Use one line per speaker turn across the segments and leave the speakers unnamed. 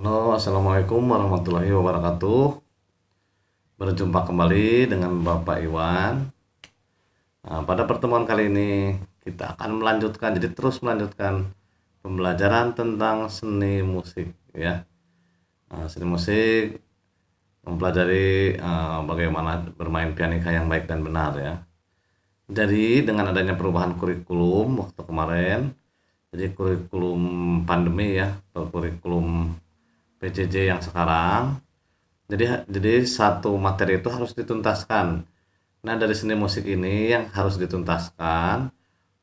Halo, Assalamualaikum warahmatullahi wabarakatuh. Berjumpa kembali dengan Bapak Iwan. Nah, pada pertemuan kali ini kita akan melanjutkan, jadi terus melanjutkan pembelajaran tentang seni musik, ya. Nah, seni musik mempelajari uh, bagaimana bermain pianika yang baik dan benar, ya. Jadi dengan adanya perubahan kurikulum waktu kemarin, jadi kurikulum pandemi ya atau kurikulum PJJ yang sekarang jadi jadi satu materi itu harus dituntaskan nah dari seni musik ini yang harus dituntaskan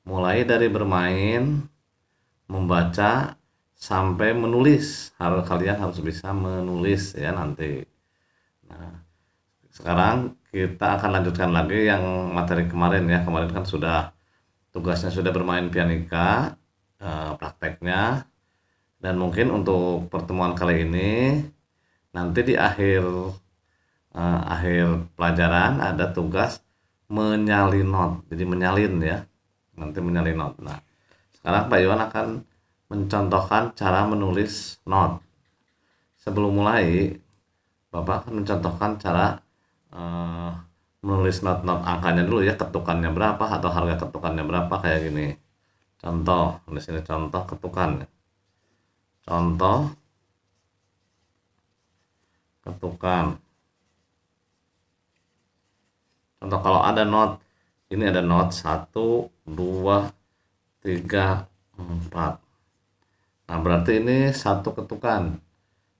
mulai dari bermain membaca sampai menulis harus kalian harus bisa menulis ya nanti nah sekarang kita akan lanjutkan lagi yang materi kemarin ya kemarin kan sudah tugasnya sudah bermain pianika eh, prakteknya dan mungkin untuk pertemuan kali ini nanti di akhir uh, akhir pelajaran ada tugas menyalin not. Jadi menyalin ya. Nanti menyalin not. Nah, sekarang Pak Iwan akan mencontohkan cara menulis not. Sebelum mulai, Bapak akan mencontohkan cara uh, menulis not not angkanya dulu ya ketukannya berapa atau harga ketukannya berapa kayak gini contoh di sini contoh ketukannya contoh ketukan contoh kalau ada not ini ada not 1 2 3 4 nah berarti ini satu ketukan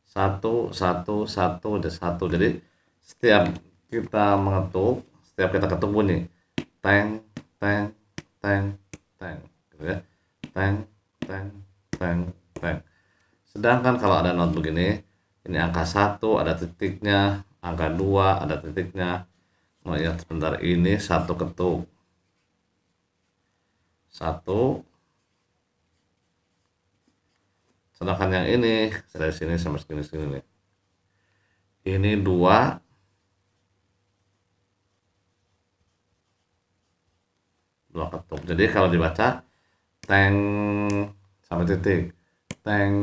satu satu satu ada satu jadi setiap kita mengetuk setiap kita ketuk bunyi teng teng teng teng gitu ya teng teng teng teng Sedangkan kalau ada not begini, ini angka satu ada titiknya, angka 2 ada titiknya. Mau lihat sebentar ini satu ketuk. Satu. Sedangkan yang ini dari sini sampai sini sini nih. Ini dua. Dua ketuk. Jadi kalau dibaca teng sampai titik teng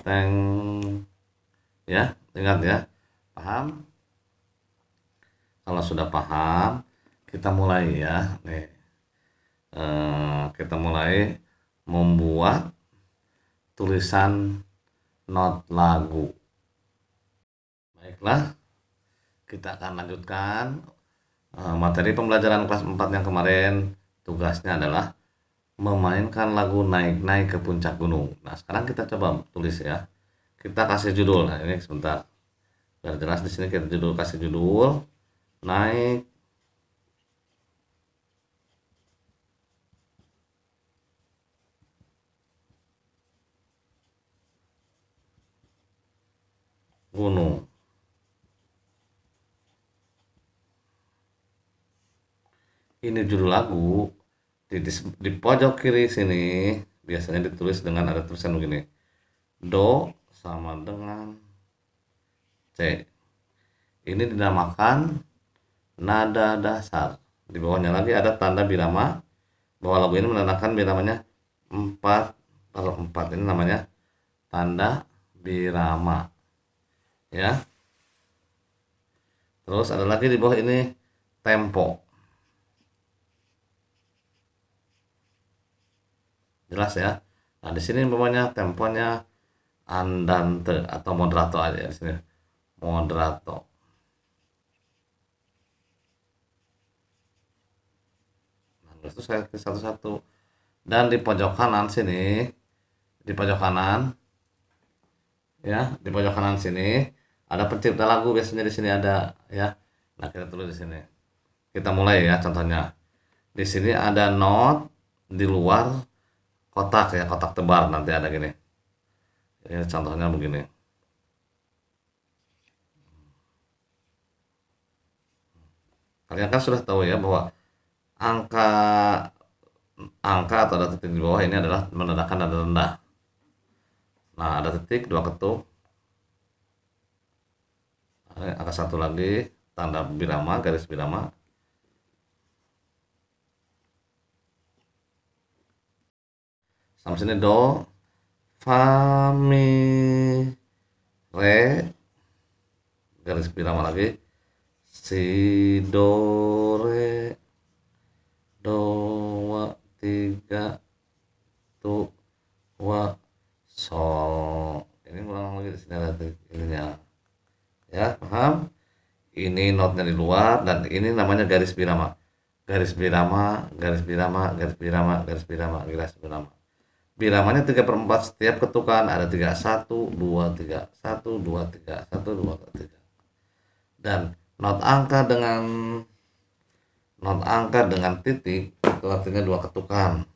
teng ya ingat ya paham kalau sudah paham kita mulai ya nih eh, kita mulai membuat tulisan not lagu baiklah kita akan lanjutkan e, materi pembelajaran kelas 4 yang kemarin tugasnya adalah memainkan lagu naik-naik ke puncak gunung. Nah, sekarang kita coba tulis ya. Kita kasih judul. Nah, ini sebentar. Biar jelas di sini kita judul kasih judul naik
gunung. Ini
judul lagu di, di, di pojok kiri sini biasanya ditulis dengan ada tulisan begini do sama dengan c ini dinamakan nada dasar di bawahnya lagi ada tanda birama bahwa lagu ini menandakan biramanya 4 per 4 ini namanya tanda birama ya terus ada lagi di bawah ini tempo jelas ya nah di sini umpamanya temponya andante atau moderato aja ya, di sini moderato nah itu saya ke satu-satu dan di pojok kanan sini di pojok kanan ya di pojok kanan sini ada pencipta lagu biasanya di sini ada ya nah kita tulis di sini kita mulai ya contohnya di sini ada not di luar kotak ya kotak tebar nanti ada gini ini contohnya begini kalian kan sudah tahu ya bahwa angka angka atau ada titik di bawah ini adalah menandakan ada rendah nah ada titik dua ketuk ada satu lagi tanda birama garis birama sampai sini do fa mi re garis pirama lagi si do re do wa tiga tu wa sol ini ulang lagi di sini ada ininya ya paham ini notnya di luar dan ini namanya garis birama, garis birama, garis birama, garis birama, garis birama, garis birama Bilamannya 3 per 4 setiap ketukan ada tiga satu dua tiga Dan not angka dengan not angka dengan titik itu artinya dua ketukan.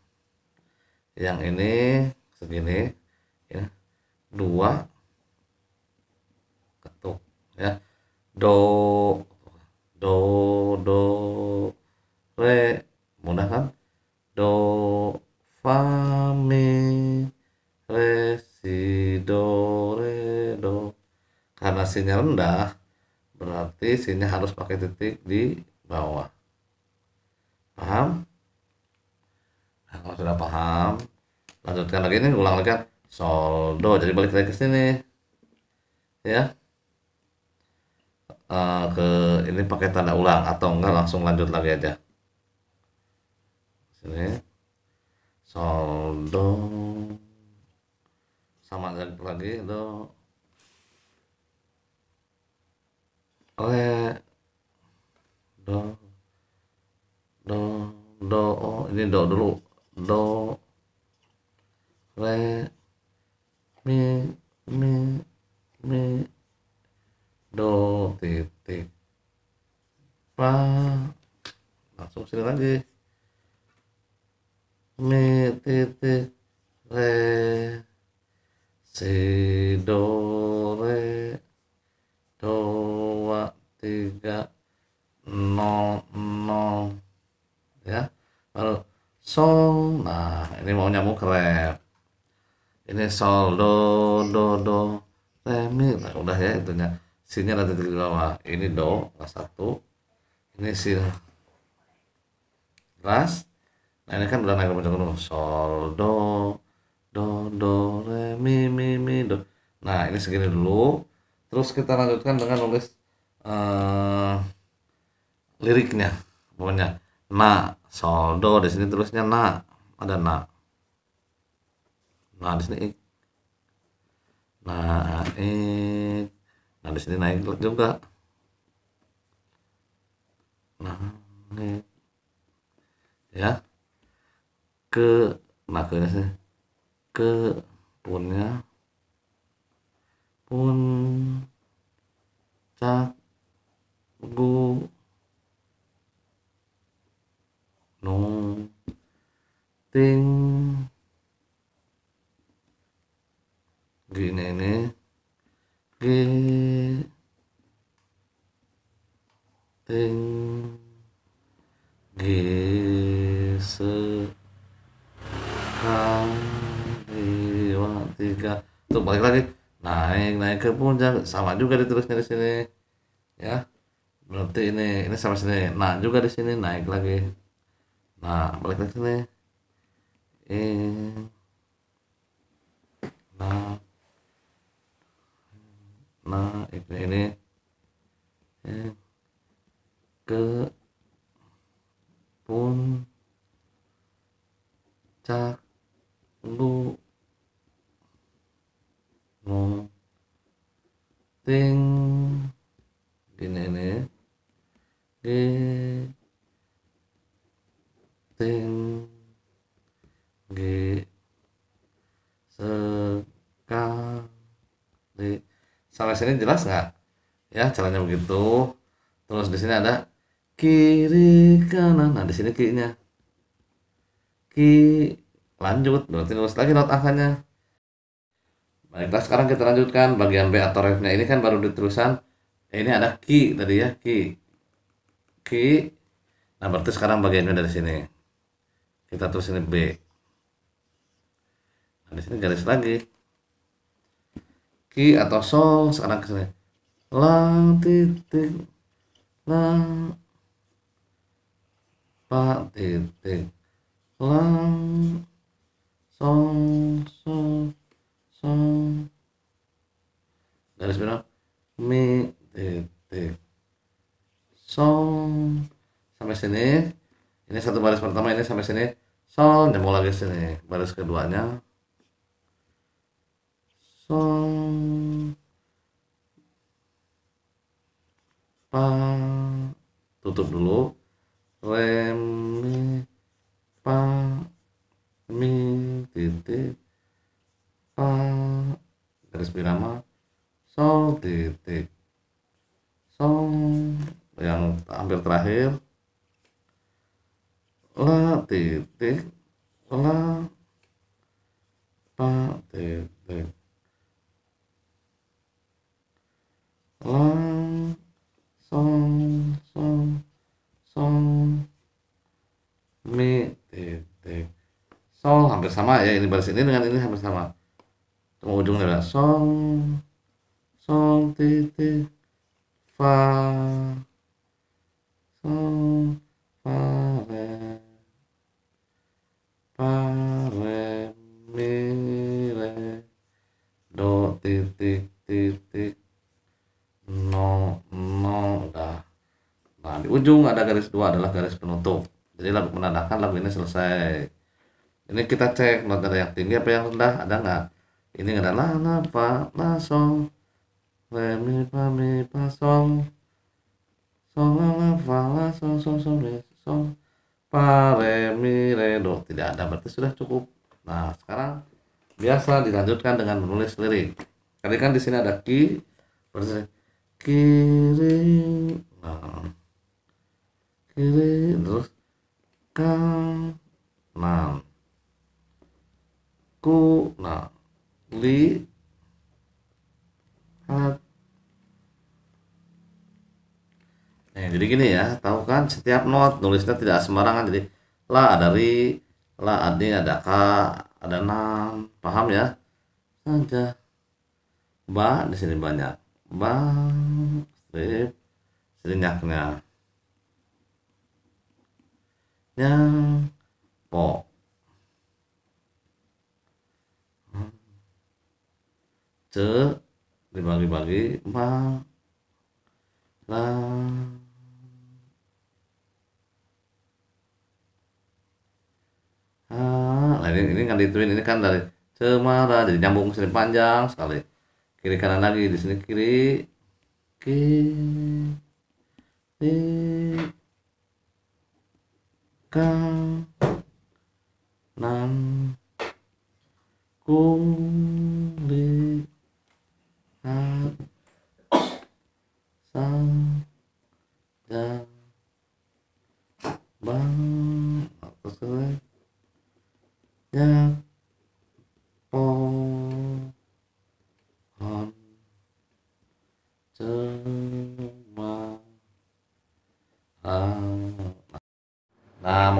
Yang ini segini ya. Dua ketuk ya. Do do do re mudah kan? Do fa mi re si do re do karena sinyal rendah berarti sinyal harus pakai titik di bawah paham nah, kalau sudah paham lanjutkan lagi ini ulang lagi kan sol do jadi balik lagi ke sini ya uh, ke ini pakai tanda ulang atau enggak langsung lanjut lagi aja sini sol do sama lagi do
le do do do oh ini do dulu do le mi mi mi do titik pa langsung sini lagi te re
si do re do wa tiga nol nol
ya lalu sol
nah ini mau nyamuk ini sol do do do re mi nah, udah ya itunya sini ada titik di bawah ini do satu ini si ras nah ini kan udah naik rumah sol do do do re mi mi mi do nah ini segini dulu terus kita lanjutkan dengan nulis uh, liriknya pokoknya na sol do di sini terusnya na ada na nah di sini ik nah nah di sini naik juga nah ini. ya ke makanya ke punya
pun cak gunung ting gini ini ge ting se
ketika tuh balik lagi naik naik ke puncak sama juga terusnya di sini ya berarti ini ini sama sini nah juga di sini naik lagi nah balik lagi sini eh nah nah ini, ini
eh, ke sampai sini jelas nggak ya
caranya begitu terus di sini ada kiri kanan nah di sini kirinya ki lanjut berarti terus lagi not angkanya baiklah sekarang kita lanjutkan bagian B atau refnya ini kan baru diterusan ini ada ki tadi ya ki ki nah berarti sekarang bagiannya dari sini kita terus ini B nah, di sini garis lagi
ki atau sol sekarang ke lang titik lang pa titik lang sol sol sol garis berapa mi
titik
sol
sampai sini ini satu baris pertama ini sampai sini sol nyambung lagi sini baris keduanya
song
pa tutup dulu re mi
pa mi titik pa garis birama sol titik song
yang hampir terakhir la titik la pa
titik lang song song song
mi titik song hampir sama ya ini baris ini dengan ini hampir sama tunggu ujungnya adalah
song song titik fa
ujung ada garis dua adalah garis penutup. Jadi lagu menandakan lagu ini selesai. Ini kita cek not ada yang tinggi apa yang rendah ada nggak? Ini nggak ada la la
fa la sol re mi fa mi fa sol sol la la fa la sol sol sol re sol fa
re mi re do tidak ada berarti sudah cukup. Nah sekarang biasa dilanjutkan dengan menulis lirik. Tadi kan di sini ada ki, berarti
kiri. Nah, kiri terus ke enam ku na li hat nah, jadi
gini ya tahu kan setiap not nulisnya tidak sembarangan jadi la ada ri la ada ada ka ada enam paham ya saja ba di sini banyak ba strip seringnya yang po hmm. ce dibagi-bagi ma la
ah nah ini ini kan
dituin ini kan dari cemara jadi nyambung sini panjang sekali kiri kanan lagi di sini kiri
kiri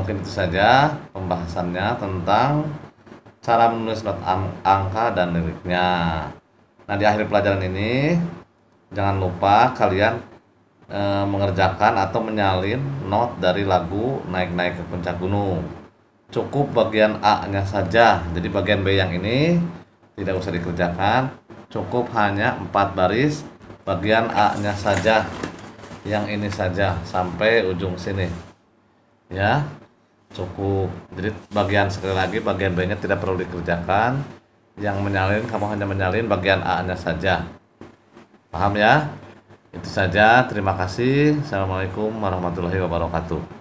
mungkin
itu saja pembahasannya tentang cara menulis not ang angka dan liriknya. Nah, di akhir pelajaran ini jangan lupa kalian e, mengerjakan atau menyalin not dari lagu naik-naik ke puncak gunung. Cukup bagian A-nya saja. Jadi bagian B yang ini tidak usah dikerjakan. Cukup hanya empat baris bagian A-nya saja. Yang ini saja sampai ujung sini. Ya cukup jadi bagian sekali lagi bagian B nya tidak perlu dikerjakan yang menyalin kamu hanya menyalin bagian A nya saja paham ya itu saja terima kasih assalamualaikum warahmatullahi wabarakatuh